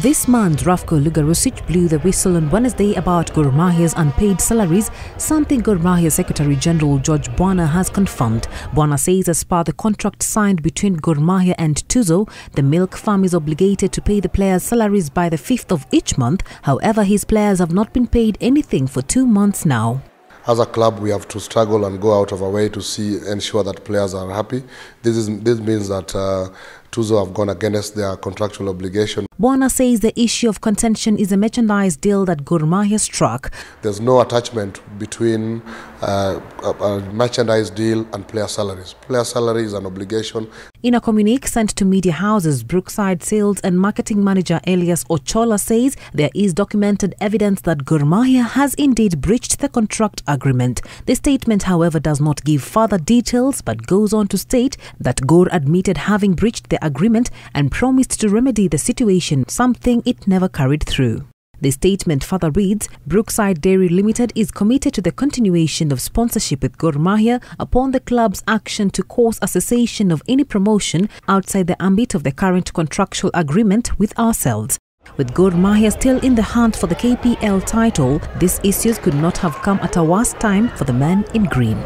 This month, Rafko Lugarusic blew the whistle on Wednesday about Gor Mahia's unpaid salaries, something Gor Mahia Secretary General George Buana has confirmed. Buana says as per the contract signed between Gor Mahia and Tuzo, the milk farm is obligated to pay the players' salaries by the 5th of each month. However, his players have not been paid anything for two months now as a club, we have to struggle and go out of our way to see ensure that players are happy. This is this means that uh, Tuzo have gone against their contractual obligation. Bwana says the issue of contention is a merchandise deal that Gurma has struck. There's no attachment between uh, a, a merchandise deal and player salaries. Player salary is an obligation. In a communique sent to media houses, Brookside sales and marketing manager Elias Ochola says there is documented evidence that Gormahia has indeed breached the contract agreement. The statement, however, does not give further details but goes on to state that Gore admitted having breached the agreement and promised to remedy the situation, something it never carried through. The statement further reads, Brookside Dairy Limited is committed to the continuation of sponsorship with Gor Mahia upon the club's action to cause a cessation of any promotion outside the ambit of the current contractual agreement with ourselves. With Gor Mahia still in the hunt for the KPL title, these issues could not have come at a worse time for the men in green.